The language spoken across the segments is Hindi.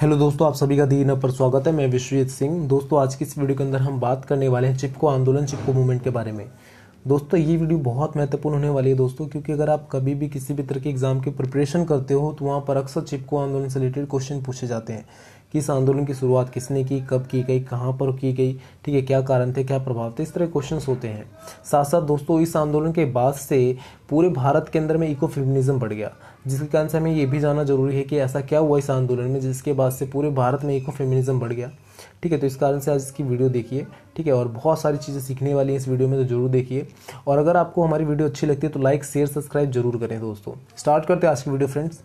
हेलो दोस्तों आप सभी का दी पर स्वागत है मैं विश्वजीत सिंह दोस्तों आज की इस वीडियो के अंदर हम बात करने वाले हैं चिपको आंदोलन चिपको मूवमेंट के बारे में दोस्तों ये वीडियो बहुत महत्वपूर्ण होने वाली है दोस्तों क्योंकि अगर आप कभी भी किसी भी तरह के एग्जाम की प्रिपरेशन करते हो तो वहाँ पर अक्सर चिपको आंदोलन से रिलेटेड क्वेश्चन पूछे जाते हैं किस आंदोलन की शुरुआत किसने की कब की गई कहाँ पर की गई ठीक है क्या कारण थे क्या प्रभाव थे इस तरह क्वेश्चन होते हैं साथ साथ दोस्तों इस आंदोलन के बाद से पूरे भारत के अंदर में इको फेमिनिज्म बढ़ गया जिसके कारण से हमें ये भी जानना जरूरी है कि ऐसा क्या हुआ इस आंदोलन में जिसके बाद से पूरे भारत में इको फेमिनिज्म बढ़ गया ठीक है तो इस कारण से आज इसकी वीडियो देखिए ठीक है और बहुत सारी चीज़ें सीखने वाली हैं इस वीडियो में तो जरूर देखिए और अगर आपको हमारी वीडियो अच्छी लगती है तो लाइक शेयर सब्सक्राइब जरूर करें दोस्तों स्टार्ट करते हैं आज की वीडियो फ्रेंड्स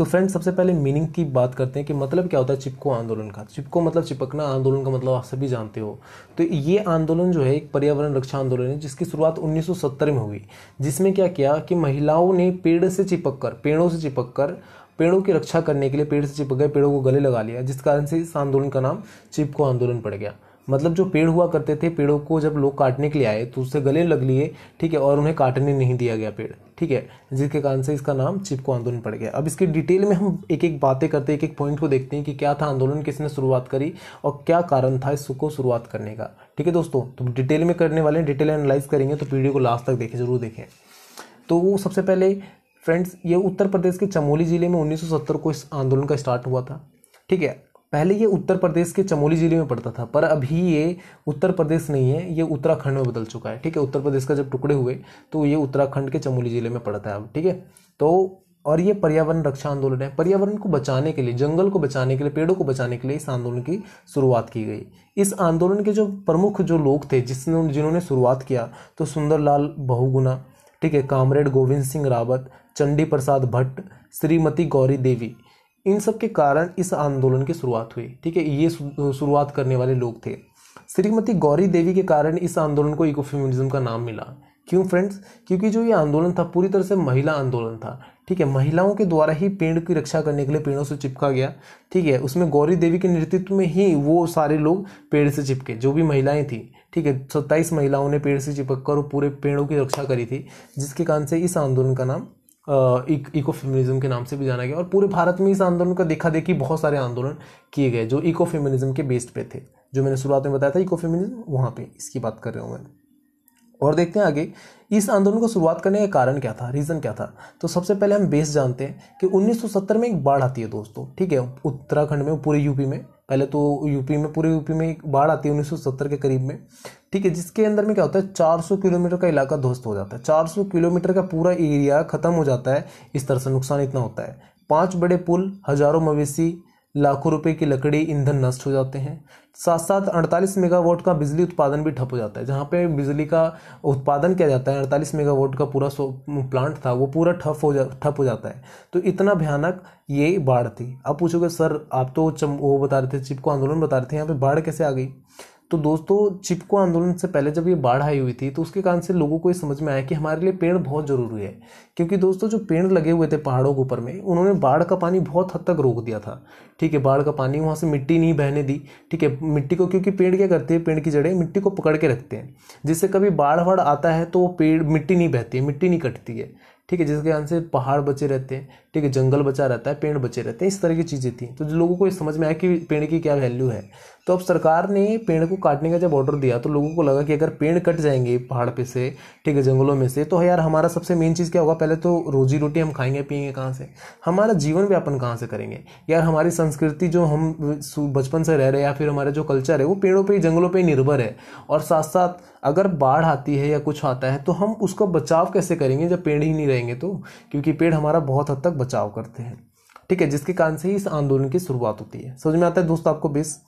तो फ्रेंड्स सबसे पहले मीनिंग की बात करते हैं कि मतलब क्या होता है चिपको आंदोलन का चिपको मतलब चिपकना आंदोलन का मतलब आप सभी जानते हो तो ये आंदोलन जो है एक पर्यावरण रक्षा आंदोलन है जिसकी शुरुआत 1970 में हुई जिसमें क्या किया कि महिलाओं ने पेड़ से चिपक कर पेड़ों से चिपक कर पेड़ों की रक्षा करने के लिए पेड़ से चिपक गए पेड़ों को गले लगा लिया जिस कारण से इस आंदोलन का नाम चिपको आंदोलन पड़ गया मतलब जो पेड़ हुआ करते थे पेड़ों को जब लोग काटने के लिए आए तो उससे गले लग लिए ठीक है और उन्हें काटने नहीं दिया गया पेड़ ठीक है जिसके कारण से इसका नाम चिपको आंदोलन पड़ गया अब इसके डिटेल में हम एक एक बातें करते हैं एक एक पॉइंट को देखते हैं कि क्या था आंदोलन किसने शुरुआत करी और क्या कारण था इसको शुरुआत करने का ठीक है दोस्तों तो डिटेल में करने वाले डिटेल एनालाइज करेंगे तो वीडियो को लास्ट तक देखें जरूर देखें तो वो सबसे पहले फ्रेंड्स ये उत्तर प्रदेश के चमोली ज़िले में 1970 को इस आंदोलन का स्टार्ट हुआ था ठीक है पहले ये उत्तर प्रदेश के चमोली जिले में पड़ता था पर अभी ये उत्तर प्रदेश नहीं है ये उत्तराखंड में बदल चुका है ठीक है उत्तर प्रदेश का जब टुकड़े हुए तो ये उत्तराखंड के चमोली जिले में पड़ता है अब ठीक है तो और ये पर्यावरण रक्षा आंदोलन है पर्यावरण को बचाने के लिए जंगल को बचाने के लिए पेड़ों को बचाने के लिए इस आंदोलन की शुरुआत की गई इस आंदोलन के जो प्रमुख जो लोग थे जिसने जिन्होंने शुरुआत किया तो सुंदरलाल बहुगुना ठीक है कामरेड गोविंद सिंह रावत चंडी प्रसाद भट्ट श्रीमती गौरी देवी इन सब के कारण इस आंदोलन की शुरुआत हुई ठीक है ये शुरुआत करने वाले लोग थे श्रीमती गौरी देवी के कारण इस आंदोलन को इकोफेमिनिज्म का नाम मिला क्यों फ्रेंड्स क्योंकि जो ये आंदोलन था पूरी तरह से महिला आंदोलन था ठीक है महिलाओं के द्वारा ही पेड़ की रक्षा करने के लिए पेड़ों से चिपका गया ठीक है उसमें गौरी देवी के नेतृत्व में ही वो सारे लोग पेड़ से चिपके जो भी महिलाएं थी ठीक है सत्ताईस महिलाओं ने पेड़ से चिपक कर पूरे पेड़ों की रक्षा करी थी जिसके कारण से इस आंदोलन का नाम इको फेमिनिज्म के नाम से भी जाना गया और पूरे भारत में इस आंदोलन का देखा देखी बहुत सारे आंदोलन किए गए जो इको फेमिनिज्म के बेस्ड पे थे जो मैंने शुरुआत में बताया था इको फेमिनिज्म वहाँ पे इसकी बात कर रहा हूँ मैं और देखते हैं आगे इस आंदोलन को शुरुआत करने का कारण क्या था रीज़न क्या था तो सबसे पहले हम बेस जानते हैं कि 1970 में एक बाढ़ आती है दोस्तों ठीक है उत्तराखंड में पूरे यूपी में पहले तो यूपी में पूरे यूपी में एक बाढ़ आती है 1970 के करीब में ठीक है जिसके अंदर में क्या होता है 400 किलोमीटर का इलाका ध्वस्त हो जाता है 400 किलोमीटर का पूरा एरिया खत्म हो जाता है इस तरह से नुकसान इतना होता है पाँच बड़े पुल हजारों मवेशी लाखों रुपए की लकड़ी ईंधन नष्ट हो जाते हैं साथ साथ 48 मेगावाट का बिजली उत्पादन भी ठप हो जाता है जहाँ पे बिजली का उत्पादन किया जाता है 48 मेगावाट का पूरा प्लांट था वो पूरा ठप हो जा ठप हो जाता है तो इतना भयानक ये बाढ़ थी अब पूछोगे सर आप तो चम वो बता रहे थे चिपको आंदोलन बता रहे थे यहाँ पे बाढ़ कैसे आ गई तो दोस्तों चिपको आंदोलन से पहले जब ये बाढ़ आई हुई थी तो उसके कारण से लोगों को ये समझ में आया कि हमारे लिए पेड़ बहुत ज़रूरी है क्योंकि दोस्तों जो पेड़ लगे हुए थे पहाड़ों के ऊपर में उन्होंने बाढ़ का पानी बहुत हद तक रोक दिया था ठीक है बाढ़ का पानी वहाँ से मिट्टी नहीं बहने दी ठीक है मिट्टी को क्योंकि पेड़ क्या करते हैं पेड़ की जड़ें मिट्टी को पकड़ के रखते हैं जिससे कभी बाढ़ वाड़ आता है तो वो पेड़ मिट्टी नहीं बहती है मिट्टी नहीं कटती है ठीक है जिसके कारण से पहाड़ बचे रहते हैं ठीक है जंगल बचा रहता है पेड़ बचे रहते हैं इस तरह की चीज़ें थी तो जो लोगों को ये समझ में आया कि पेड़ की क्या वैल्यू है तो अब सरकार ने पेड़ को काटने का जब ऑर्डर दिया तो लोगों को लगा कि अगर पेड़ कट जाएंगे पहाड़ पे से ठीक है जंगलों में से तो यार हमारा सबसे मेन चीज़ क्या होगा पहले तो रोजी रोटी हम खाएंगे पिएंगे कहाँ से हमारा जीवन व्यापन कहाँ से करेंगे यार हमारी संस्कृति जो हम बचपन से रह रहे हैं या फिर हमारा जो कल्चर है वो पेड़ों पर पे, जंगलों पर निर्भर है और साथ साथ अगर बाढ़ आती है या कुछ आता है तो हम उसका बचाव कैसे करेंगे जब पेड़ ही नहीं रहेंगे तो क्योंकि पेड़ हमारा बहुत हद तक बचाव करते हैं ठीक है जिसके कारण से ही इस आंदोलन की शुरुआत होती है समझ में आता है दोस्तों आपको बेस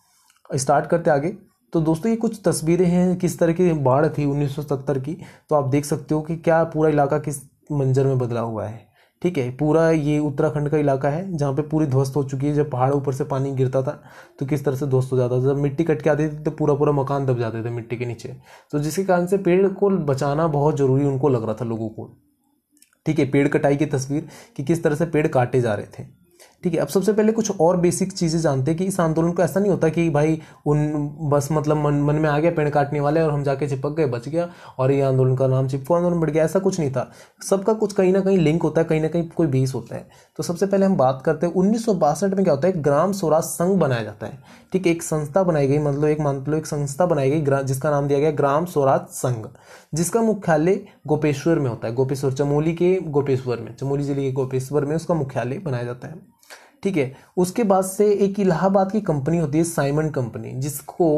स्टार्ट करते आगे तो दोस्तों ये कुछ तस्वीरें हैं किस तरह की बाढ़ थी 1970 की तो आप देख सकते हो कि क्या पूरा इलाका किस मंजर में बदला हुआ है ठीक है पूरा ये उत्तराखंड का इलाका है जहाँ पे पूरी ध्वस्त हो चुकी है जब पहाड़ ऊपर से पानी गिरता था तो किस तरह से ध्वस्त हो जाता था जब मिट्टी कट के आती थी तो पूरा पूरा मकान दब जाते थे मिट्टी के नीचे तो जिसके कारण से पेड़ को बचाना बहुत ज़रूरी उनको लग रहा था लोगों को ठीक है पेड़ कटाई की तस्वीर कि किस तरह से पेड़ काटे जा रहे थे ठीक है अब सबसे पहले कुछ और बेसिक चीज़ें जानते हैं कि इस आंदोलन को ऐसा नहीं होता कि भाई उन बस मतलब मन मन में आ गया पेड़ काटने वाले और हम जाके चिपक गए बच गया और ये आंदोलन का नाम चिपको आंदोलन बढ़ गया ऐसा कुछ नहीं था सबका कुछ कहीं ना कहीं लिंक होता है कहीं ना कहीं कोई बेस होता है तो सबसे पहले हम बात करते हैं उन्नीस में क्या होता है ग्राम स्वराज संघ बनाया जाता है ठीक है एक संस्था बनाई गई मतलब एक मान लो एक संस्था बनाई गई जिसका नाम दिया गया ग्राम स्वराज संघ जिसका मुख्यालय गोपेश्वर में होता है गोपेश्वर चमोली के गोपेश्वर में चमोली जिले के गोपेश्वर में उसका मुख्यालय बनाया जाता है ठीक है उसके बाद से एक इलाहाबाद की कंपनी होती है साइमन कंपनी जिसको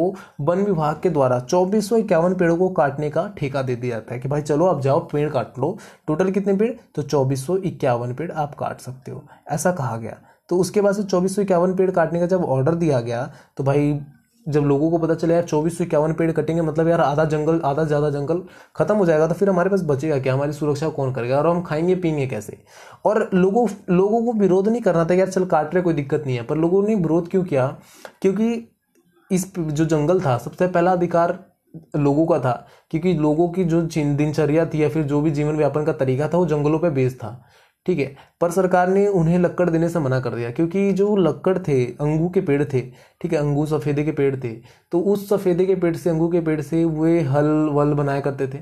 वन विभाग के द्वारा चौबीस सौ इक्यावन पेड़ों को काटने का ठेका दे दिया जाता है कि भाई चलो आप जाओ पेड़ काट लो टोटल कितने पेड़ तो चौबीस सौ इक्यावन पेड़ आप काट सकते हो ऐसा कहा गया तो उसके बाद से चौबीस सौ इक्यावन पेड़ काटने का जब ऑर्डर दिया गया तो भाई जब लोगों को पता चले यार चौबीस सौ इक्यावन पेड़ कटेंगे मतलब यार आधा जंगल आधा ज़्यादा जंगल खत्म हो जाएगा तो फिर हमारे पास बचेगा क्या हमारी सुरक्षा कौन करेगा और हम खाएंगे पीएंगे कैसे और लोगों लोगों को विरोध नहीं करना था यार चल काट रहे कोई दिक्कत नहीं है पर लोगों ने विरोध क्यों किया क्योंकि इस जो जंगल था सबसे पहला अधिकार लोगों का था क्योंकि लोगों की जो दिनचर्या थी या फिर जो भी जीवन व्यापन का तरीका था वो जंगलों पर बेस्ड था ठीक है पर सरकार ने उन्हें लक्कड़ देने से मना कर दिया क्योंकि जो लक्कड़ थे अंगू के पेड़ थे ठीक है अंगू सफ़ेदे के पेड़ थे तो उस सफ़ेदे के पेड़ से अंगू के पेड़ से वे हल वल बनाया करते थे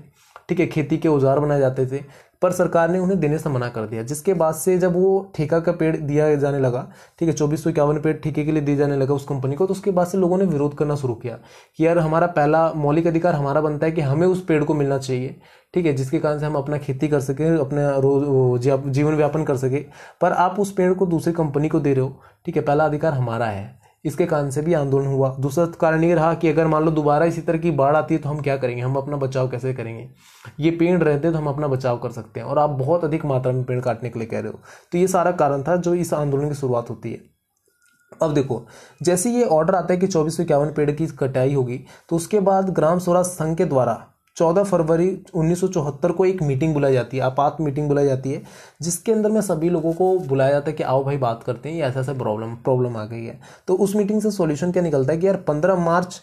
ठीक है खेती के औजार बनाए जाते थे पर सरकार ने उन्हें देने से मना कर दिया जिसके बाद से जब वो ठेका का पेड़ दिया जाने लगा ठीक है चौबीस सौ इक्यावन पेड़ ठेके के लिए दिए जाने लगा उस कंपनी को तो उसके बाद से लोगों ने विरोध करना शुरू किया कि यार हमारा पहला मौलिक अधिकार हमारा बनता है कि हमें उस पेड़ को मिलना चाहिए ठीक है जिसके कारण से हम अपना खेती कर सकें अपना रोज जीवन व्यापन कर सके पर आप उस पेड़ को दूसरी कंपनी को दे रहे हो ठीक है पहला अधिकार हमारा है इसके कारण से भी आंदोलन हुआ दूसरा कारण ये रहा कि अगर मान लो दोबारा इसी तरह की बाढ़ आती है तो हम क्या करेंगे हम अपना बचाव कैसे करेंगे ये पेड़ रहते तो हम अपना बचाव कर सकते हैं और आप बहुत अधिक मात्रा में पेड़ काटने के लिए कह रहे हो तो ये सारा कारण था जो इस आंदोलन की शुरुआत होती है अब देखो जैसे ये ऑर्डर आता है कि चौबीस सौ इक्यावन पेड़ की कटाई होगी तो उसके बाद ग्राम स्वराज संघ के द्वारा चौदह फरवरी 1974 को एक मीटिंग बुलाई जाती है आपात मीटिंग बुलाई जाती है जिसके अंदर में सभी लोगों को बुलाया जाता है कि आओ भाई बात करते हैं ये ऐसा ऐसा प्रॉब्लम प्रॉब्लम आ गई है तो उस मीटिंग से सॉल्यूशन क्या निकलता है कि यार पंद्रह मार्च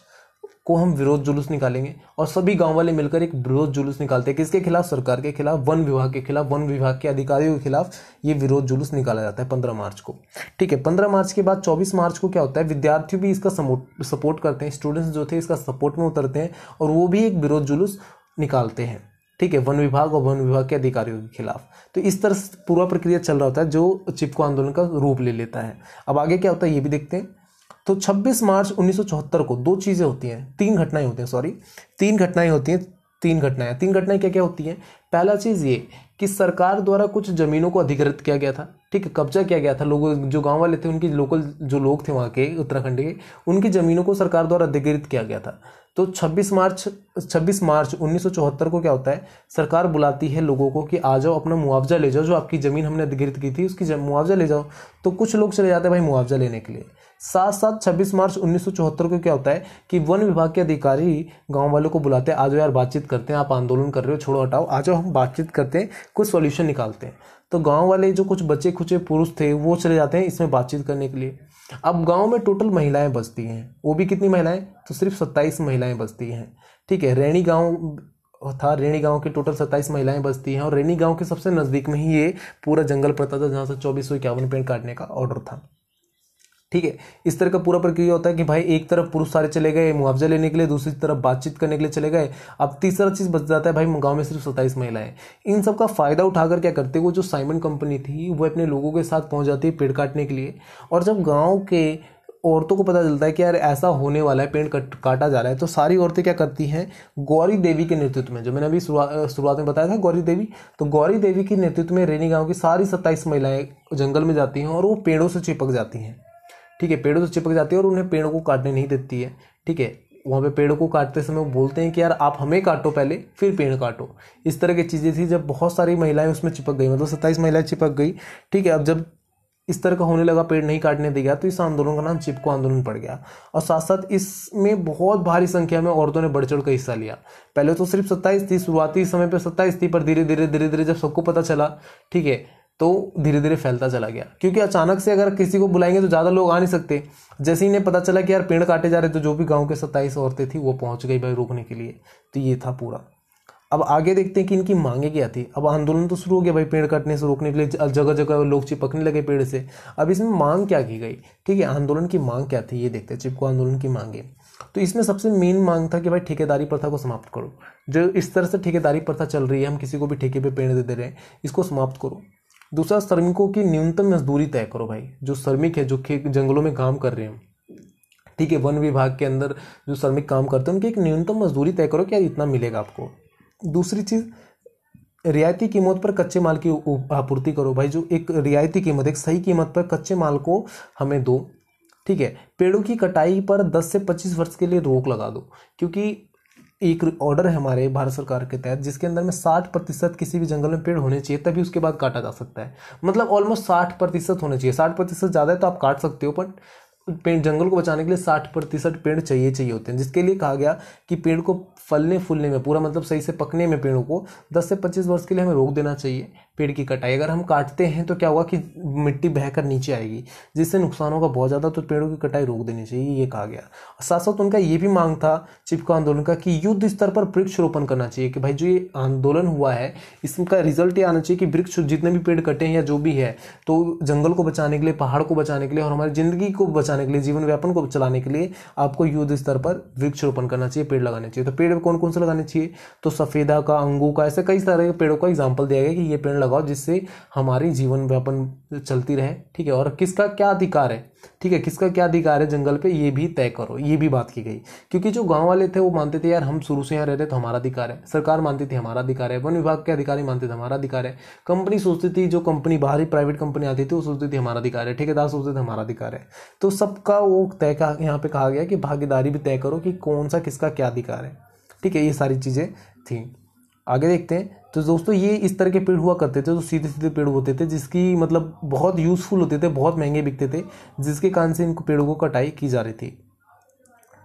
को हम विरोध जुलूस निकालेंगे और सभी गांव वाले मिलकर एक विरोध जुलूस निकालते हैं किसके खिलाफ सरकार के खिलाफ वन विभाग के खिलाफ वन विभाग के अधिकारियों के खिलाफ ये विरोध जुलूस निकाला जाता है पंद्रह मार्च को ठीक है पंद्रह मार्च के बाद चौबीस मार्च को क्या होता है विद्यार्थी भी इसका सपोर्ट करते हैं स्टूडेंट्स जो थे इसका सपोर्ट में उतरते हैं और वो भी एक विरोध जुलूस निकालते हैं ठीक है वन विभाग और वन विभाग के अधिकारियों के खिलाफ तो इस तरह पूरा प्रक्रिया चल रहा होता है जो चिपको आंदोलन का रूप ले लेता है अब आगे क्या होता है ये भी देखते हैं तो 26 मार्च 1974 को दो चीज़ें होती हैं तीन घटनाएं होती हैं सॉरी तीन घटनाएं होती हैं तीन घटनाएं तीन घटनाएं क्या क्या होती हैं पहला चीज़ ये कि सरकार द्वारा कुछ ज़मीनों को अधिकृत किया गया था ठीक है कब्जा किया गया था लोगों जो गांव वाले थे उनकी लोकल जो लोग थे वहाँ के उत्तराखंड के उनकी ज़मीनों को सरकार द्वारा अधिकृत किया गया था तो 26 मार्च 26 मार्च 1974 को क्या होता है सरकार बुलाती है लोगों को कि आ जाओ अपना मुआवजा ले जाओ जो आपकी ज़मीन हमने अधिकृत की थी उसकी मुआवजा ले जाओ तो कुछ लोग चले जाते हैं भाई मुआवजा लेने के लिए साथ साथ 26 मार्च 1974 को क्या होता है कि वन विभाग के अधिकारी गांव वालों को बुलाते हैं आ जाओ यार बातचीत करते हैं आप आंदोलन कर रहे हो छोड़ो हटाओ आ जाओ हम बातचीत करते हैं कुछ सोल्यूशन निकालते हैं तो गाँव वाले जो कुछ बच्चे खुचे पुरुष थे वो चले जाते हैं इसमें बातचीत करने के लिए अब गांव में टोटल महिलाएं बसती हैं वो भी कितनी महिलाएं तो सिर्फ सत्ताईस महिलाएं बसती हैं ठीक है रैणी गांव था रेणी गांव के टोटल सत्ताईस महिलाएं बसती हैं और रेणी गांव के सबसे नज़दीक में ही ये पूरा जंगल पड़ता था जहाँ से चौबीस सौ इक्यावन पेड़ काटने का ऑर्डर था ठीक है इस तरह का पूरा प्रक्रिया होता है कि भाई एक तरफ पुरुष सारे चले गए मुआवजा लेने के लिए दूसरी तरफ बातचीत करने के लिए चले गए अब तीसरा चीज़ बच जाता है भाई गाँव में सिर्फ सत्ताईस महिलाएं इन सब का फ़ायदा उठाकर क्या करते वो जो साइमन कंपनी थी वो अपने लोगों के साथ पहुँच जाती है पेड़ काटने के लिए और जब गाँव के औरतों को पता चलता है कि यार ऐसा होने वाला है पेड़ कट काटा जा रहा है तो सारी औरतें क्या करती हैं गौरी देवी के नेतृत्व में जो मैंने अभी शुरुआत शुरुआत में बताया था गौरी देवी तो गौरी देवी के नेतृत्व में रेनी गांव की सारी सत्ताईस महिलाएं जंगल में जाती हैं और वो पेड़ों से चिपक जाती हैं ठीक है पेड़ों से चिपक जाती है और उन्हें पेड़ों को काटने नहीं देती है ठीक है वहाँ पे पेड़ों को काटते समय वो बोलते हैं कि यार आप हमें काटो पहले फिर पेड़ काटो इस तरह की चीज़ें थी जब बहुत सारी महिलाएं उसमें चिपक गई मतलब सत्ताईस महिलाएं चिपक गई ठीक है अब जब इस तरह का होने लगा पेड़ नहीं काटने दिया तो इस आंदोलन का नाम चिपको आंदोलन पड़ गया और साथ साथ इसमें बहुत भारी संख्या में औरतों ने बढ़ चढ़ कर हिस्सा लिया पहले तो सिर्फ सत्ताईस थी शुरुआती समय पर सत्ताईस थी पर धीरे धीरे धीरे धीरे जब सबको पता चला ठीक है तो धीरे धीरे फैलता चला गया क्योंकि अचानक से अगर किसी को बुलाएंगे तो ज़्यादा लोग आ नहीं सकते जैसे ही इन्हें पता चला कि यार पेड़ काटे जा रहे तो जो भी गांव के सत्ताईस औरतें थी वो पहुंच गई भाई रोकने के लिए तो ये था पूरा अब आगे देखते हैं कि इनकी मांगे क्या थी अब आंदोलन तो शुरू हो गया भाई पेड़ काटने से रोकने के लिए जगह जगह लोग चिपकने लगे पेड़ से अब इसमें मांग क्या की गई ठीक है आंदोलन की मांग क्या थी ये देखते हैं चिपको आंदोलन की मांगे तो इसमें सबसे मेन मांग था कि भाई ठेकेदारी प्रथा को समाप्त करो जो इस तरह से ठेकेदारी प्रथा चल रही है हम किसी को भी ठेके पे पेड़ दे दे रहे हैं इसको समाप्त करो दूसरा श्रमिकों की न्यूनतम मजदूरी तय करो भाई जो श्रमिक है जो खेत जंगलों में काम कर रहे हैं ठीक है वन विभाग के अंदर जो श्रमिक काम करते हैं उनकी एक न्यूनतम मजदूरी तय करो कि यार इतना मिलेगा आपको दूसरी चीज़ रियायती कीमत पर कच्चे माल की आपूर्ति करो भाई जो एक रियायती कीमत एक सही कीमत पर कच्चे माल को हमें दो ठीक है पेड़ों की कटाई पर 10 से 25 वर्ष के लिए रोक लगा दो क्योंकि एक ऑर्डर है हमारे भारत सरकार के तहत जिसके अंदर में साठ प्रतिशत किसी भी जंगल में पेड़ होने चाहिए तभी उसके बाद काटा जा सकता है मतलब ऑलमोस्ट साठ प्रतिशत होने चाहिए साठ प्रतिशत ज़्यादा है तो आप काट सकते हो बट जंगल को बचाने के लिए साठ प्रतिशत पेड़ चाहिए चाहिए होते हैं जिसके लिए कहा गया कि पेड़ को फलने फूलने में पूरा मतलब सही से पकने में पेड़ों को दस से पच्चीस वर्ष के लिए हमें रोक देना चाहिए पेड़ की कटाई अगर हम काटते हैं तो क्या होगा कि मिट्टी बहकर नीचे आएगी जिससे नुकसान होगा बहुत ज़्यादा तो पेड़ों की कटाई रोक देनी चाहिए ये कहा गया साथ साथ उनका ये भी मांग था चिपका आंदोलन का कि युद्ध स्तर पर वृक्षरोपण करना चाहिए कि भाई जो ये आंदोलन हुआ है इसका रिजल्ट ये आना चाहिए कि वृक्ष जितने भी पेड़ कटे हैं या जो भी है तो जंगल को बचाने के लिए पहाड़ को बचाने के लिए और हमारी ज़िंदगी को बचाने बचाने के लिए जीवन व्यापन को चलाने के लिए आपको युद्ध स्तर पर वृक्षरोपण करना चाहिए पेड़ लगाने चाहिए तो पेड़ कौन कौन से लगाने चाहिए तो सफ़ेदा का अंगू का ऐसे कई सारे पेड़ों का एग्जाम्पल दिया गया कि ये पेड़ लगाओ जिससे हमारी जीवन व्यापन चलती रहे ठीक है और किसका क्या अधिकार है ठीक है किसका क्या अधिकार है जंगल पे ये भी तय करो ये भी बात की गई क्योंकि जो गांव वाले थे वो मानते थे यार हम शुरू से यहाँ रहते तो हमारा अधिकार है सरकार मानती थी हमारा अधिकार है वन विभाग के अधिकारी मानते थे हमारा अधिकार है कंपनी सोचती थी जो कंपनी बाहरी प्राइवेट कंपनी आती थी वो सोचती थी हमारा अधिकार है ठेकेदार सोचते थे हमारा अधिकार है तो सबका वो तय का यहाँ पे कहा गया कि भागीदारी भी तय करो कि कौन सा किसका क्या अधिकार है ठीक है ये सारी चीज़ें थी आगे देखते हैं तो दोस्तों ये इस तरह के पेड़ हुआ करते थे जो तो सीधे सीधे पेड़ होते थे जिसकी मतलब बहुत यूज़फुल होते थे बहुत महंगे बिकते थे जिसके कारण से इनको पेड़ों को कटाई की जा रही थी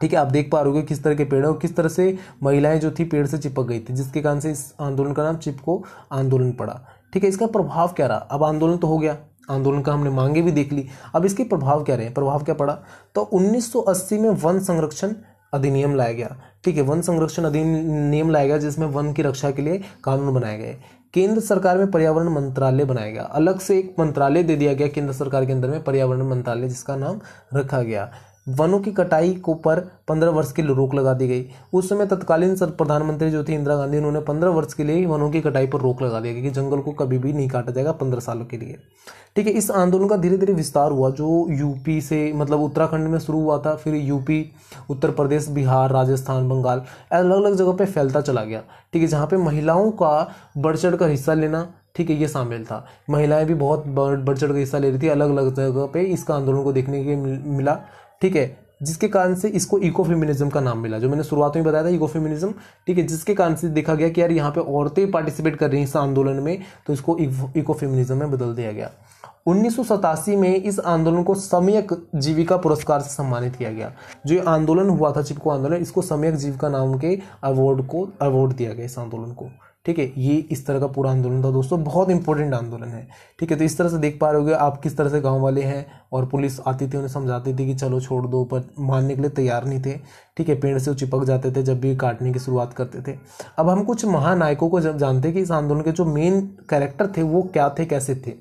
ठीक है आप देख पा रहे हो किस तरह के पेड़ है और किस तरह से महिलाएं जो थी पेड़ से चिपक गई थी जिसके कारण से इस आंदोलन का नाम चिपको आंदोलन पड़ा ठीक है इसका प्रभाव क्या रहा अब आंदोलन तो हो गया आंदोलन का हमने मांगे भी देख ली अब इसके प्रभाव क्या रहे प्रभाव क्या पड़ा तो 1980 में वन संरक्षण अधिनियम लाया गया ठीक है वन संरक्षण अधिनियम लाया गया जिसमें वन की रक्षा के लिए कानून बनाए गए केंद्र सरकार में पर्यावरण मंत्रालय बनाया गया अलग से एक मंत्रालय दे दिया गया केंद्र सरकार के अंदर में पर्यावरण मंत्रालय जिसका नाम रखा गया वनों की कटाई को पर पंद्रह वर्ष के लिए रोक लगा दी गई उस समय तत्कालीन सर प्रधानमंत्री जो थे इंदिरा गांधी उन्होंने पंद्रह वर्ष के लिए वनों की कटाई पर रोक लगा दिया कि जंगल को कभी भी नहीं काटा जाएगा पंद्रह सालों के लिए ठीक है इस आंदोलन का धीरे धीरे विस्तार हुआ जो यूपी से मतलब उत्तराखंड में शुरू हुआ था फिर यूपी उत्तर प्रदेश बिहार राजस्थान बंगाल अलग अलग जगह पर फैलता चला गया ठीक है जहाँ पर महिलाओं का बढ़ चढ़ कर हिस्सा लेना ठीक है ये शामिल था महिलाएं भी बहुत बढ़ चढ़ कर हिस्सा ले रही थी अलग अलग जगह पे इसका आंदोलन को देखने के मिला ठीक है जिसके कारण से इसको इको फेमिनिज्म का नाम मिला जो मैंने शुरुआत में बताया था इको फेमिनिज्म ठीक है जिसके कारण से देखा गया कि यार यहाँ पे औरतें पार्टिसिपेट कर रही हैं इस आंदोलन में तो इसको इको फेमिनिज्म में बदल दिया गया उन्नीस में इस आंदोलन को सम्यक जीविका पुरस्कार से सम्मानित किया गया जो आंदोलन हुआ था चिपको आंदोलन इसको सम्यक जीविका नाम के अवार्ड को अवार्ड दिया गया इस आंदोलन को ठीक है ये इस तरह का पूरा आंदोलन था दोस्तों बहुत इंपॉर्टेंट आंदोलन है ठीक है तो इस तरह से देख पा रहे हो आप किस तरह से गांव वाले हैं और पुलिस आती थी उन्हें समझाती थी कि चलो छोड़ दो पर मानने के लिए तैयार नहीं थे ठीक है पेड़ से वो चिपक जाते थे जब भी काटने की शुरुआत करते थे अब हम कुछ महानायकों को जब जानते कि इस आंदोलन के जो मेन कैरेक्टर थे वो क्या थे कैसे थे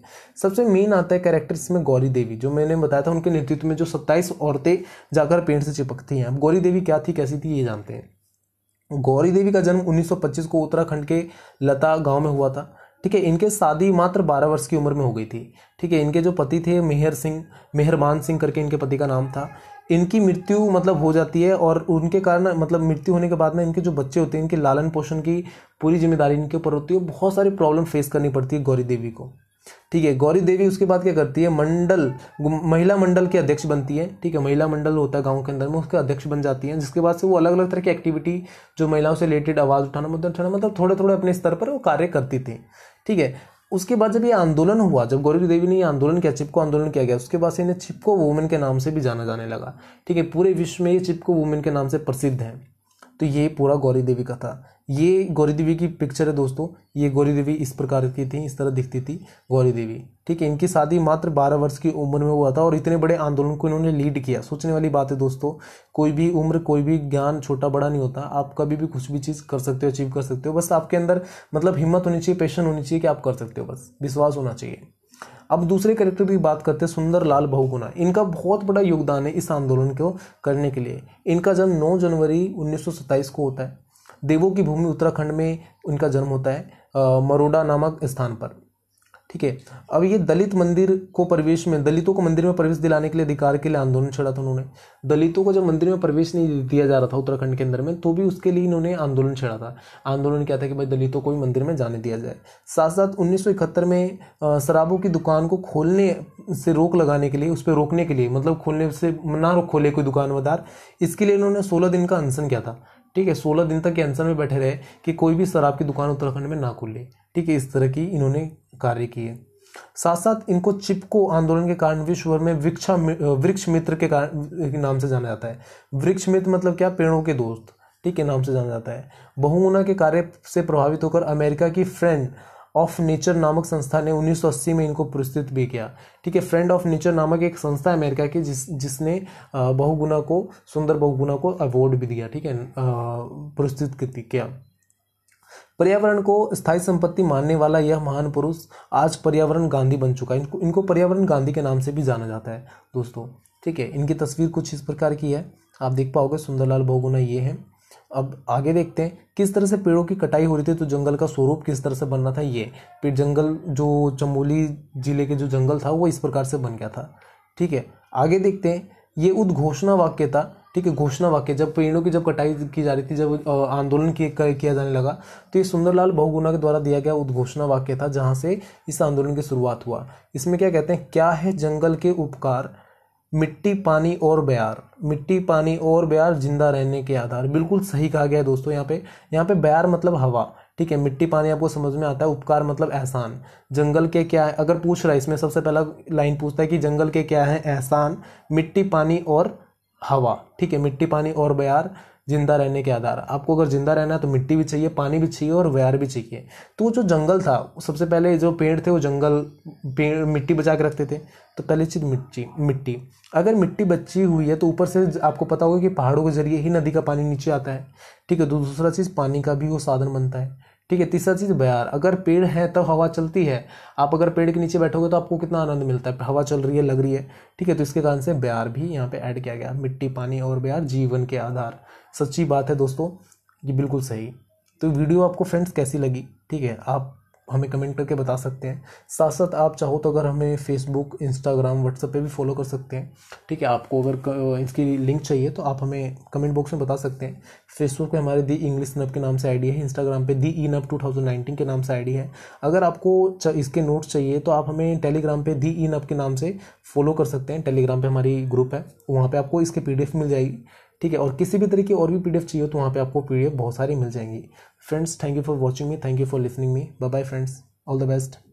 सबसे मेन आता है कैरेक्टर इसमें गौरी देवी जो मैंने बताया था उनके नेतृत्व में जो सत्ताईस औरतें जाकर पेड़ से चिपकती हैं अब गौरी देवी क्या थी कैसी थी ये जानते हैं गौरी देवी का जन्म 1925 को उत्तराखंड के लता गांव में हुआ था ठीक है इनके शादी मात्र 12 वर्ष की उम्र में हो गई थी ठीक है इनके जो पति थे मेहर सिंह मेहरबान सिंह करके इनके पति का नाम था इनकी मृत्यु मतलब हो जाती है और उनके कारण मतलब मृत्यु होने के बाद ना इनके जो बच्चे होते हैं इनके लालन पोषण की पूरी जिम्मेदारी इनके ऊपर होती है बहुत सारी प्रॉब्लम फेस करनी पड़ती है गौरी देवी को ठीक है गौरी देवी उसके बाद क्या करती है मंडल महिला मंडल के अध्यक्ष बनती है ठीक है महिला मंडल होता है गाँव के अंदर में उसके अध्यक्ष बन जाती है जिसके बाद से वो अलग अलग तरह की एक्टिविटी जो महिलाओं से रिलेटेड आवाज़ उठाना मुद्दा मतलब उठाना मतलब थोड़े थोड़े अपने स्तर पर वो कार्य करती थी ठीक है उसके बाद जब ये आंदोलन हुआ जब गौरी देवी ने ये आंदोलन किया चिपको आंदोलन किया गया उसके बाद से इन्हें चिपको वुमेन के नाम से भी जाना जाने लगा ठीक है पूरे विश्व में ये चिपको वुमेन के नाम से प्रसिद्ध है तो ये पूरा गौरी देवी का था ये गौरी देवी की पिक्चर है दोस्तों ये गौरी देवी इस प्रकार की थी इस तरह दिखती थी गौरी देवी ठीक है इनकी शादी मात्र बारह वर्ष की उम्र में हुआ था और इतने बड़े आंदोलन को इन्होंने लीड किया सोचने वाली बात है दोस्तों कोई भी उम्र कोई भी ज्ञान छोटा बड़ा नहीं होता आप कभी भी कुछ भी चीज़ कर सकते हो अचीव कर सकते हो बस आपके अंदर मतलब हिम्मत होनी चाहिए पैशन होनी चाहिए कि आप कर सकते हो बस विश्वास होना चाहिए अब दूसरे कैरेक्टर की बात करते हैं सुंदर लाल बहुगुना इनका बहुत बड़ा योगदान है इस आंदोलन को करने के लिए इनका जन्म 9 जनवरी 1927 को होता है देवों की भूमि उत्तराखंड में उनका जन्म होता है मरोडा नामक स्थान पर ठीक है अब ये दलित मंदिर को प्रवेश में दलितों को मंदिर में प्रवेश दिलाने के लिए अधिकार के लिए आंदोलन छेड़ा था उन्होंने दलितों को जब मंदिर में प्रवेश नहीं दिया जा रहा था उत्तराखंड के अंदर में तो भी उसके लिए इन्होंने आंदोलन छेड़ा था आंदोलन क्या था कि भाई दलितों को भी मंदिर में जाने दिया जाए साथ साथ उन्नीस में शराबों की दुकान को खोलने से रोक लगाने के लिए उस पर रोकने के लिए मतलब खोलने से ना रोक खोले कोई दुकानदार इसके लिए इन्होंने सोलह दिन का अनशन किया था ठीक है सोलह दिन तक कैंसर में बैठे रहे कि कोई भी शराब की दुकान उत्तराखंड में ना खुले ठीक है इस तरह की इन्होंने कार्य किए साथ साथ इनको चिपको आंदोलन के कारण विश्व भर में वृक्षा वृक्ष मित्र के कारण के नाम से जाना जाता है वृक्ष मित्र मतलब क्या पेड़ों के दोस्त ठीक है नाम से जाना जाता है बहुमुना के कार्य से प्रभावित होकर अमेरिका की फ्रेंड ऑफ नेचर नामक संस्था ने 1980 में इनको पुरस्कृत भी किया ठीक है फ्रेंड ऑफ नेचर नामक एक संस्था है अमेरिका की जिस जिसने बहुगुना को सुंदर बहुगुना को अवार्ड भी दिया ठीक है पुरस्कृत किया पर्यावरण को स्थायी संपत्ति मानने वाला यह महान पुरुष आज पर्यावरण गांधी बन चुका है इनको इनको पर्यावरण गांधी के नाम से भी जाना जाता है दोस्तों ठीक है इनकी तस्वीर कुछ इस प्रकार की है आप देख पाओगे सुंदरलाल बहुगुना ये है अब आगे देखते हैं किस तरह से पेड़ों की कटाई हो रही थी तो जंगल का स्वरूप किस तरह से बनना था ये फिर जंगल जो चमोली जिले के जो जंगल था वो इस प्रकार से बन गया था ठीक है आगे देखते हैं ये उद्घोषणा वाक्य था ठीक है घोषणा वाक्य जब पेड़ों की जब कटाई की जा रही थी जब आंदोलन किया जाने लगा तो ये सुंदरलाल बहुगुना के द्वारा दिया गया उद्घोषणा वाक्य था जहाँ से इस आंदोलन की शुरुआत हुआ इसमें क्या कहते हैं क्या है जंगल के उपकार मिट्टी पानी और बयार मिट्टी पानी और बयार जिंदा रहने के आधार बिल्कुल सही कहा गया है दोस्तों यहाँ पे यहाँ पे बयार मतलब हवा ठीक है मिट्टी पानी आपको समझ में आता है उपकार मतलब एहसान जंगल के क्या है अगर पूछ रहा है इसमें सबसे पहला लाइन पूछता है कि जंगल के क्या है एहसान मिट्टी पानी और हवा ठीक है मिट्टी पानी और बयार जिंदा रहने के आधार आपको अगर जिंदा रहना है तो मिट्टी भी चाहिए पानी भी चाहिए और व्यार भी चाहिए तो जो जंगल था सबसे पहले जो पेड़ थे वो जंगल पेड़ मिट्टी बचा के रखते थे तो पहली चीज़ मिट्टी मिट्टी अगर मिट्टी बची हुई है तो ऊपर से आपको पता होगा कि पहाड़ों के जरिए ही नदी का पानी नीचे आता है ठीक है दूसरा चीज़ पानी का भी वो साधन बनता है ठीक है तीसरा चीज़ बयार अगर पेड़ है तो हवा चलती है आप अगर पेड़ के नीचे बैठोगे तो आपको कितना आनंद मिलता है हवा चल रही है लग रही है ठीक है तो इसके कारण से बयार भी यहाँ पे ऐड किया गया मिट्टी पानी और बयार जीवन के आधार सच्ची बात है दोस्तों ये बिल्कुल सही तो वीडियो आपको फ्रेंड्स कैसी लगी ठीक है आप हमें कमेंट करके बता सकते हैं साथ साथ आप चाहो तो अगर हमें फेसबुक इंस्टाग्राम व्हाट्सएप पे भी फॉलो कर सकते हैं ठीक है आपको अगर इसकी लिंक चाहिए तो आप हमें कमेंट बॉक्स में बता सकते हैं फेसबुक पे हमारे दी इंग्लिश नब के नाम से आईडी है इंस्टाग्राम पे दी ई नब टू के नाम से आईडी है अगर आपको इसके नोट्स चाहिए तो आप हमें टेलीग्राम पे दी ई नब के नाम से फॉलो कर सकते हैं टेलीग्राम पर हमारी ग्रुप है वहाँ पर आपको इसके पी मिल जाएगी ठीक है और किसी भी तरह की और भी पीडीएफ चाहिए तो वहाँ पे आपको पीडीएफ बहुत सारी मिल जाएंगी friends thank you for watching me thank you for listening me bye bye friends all the best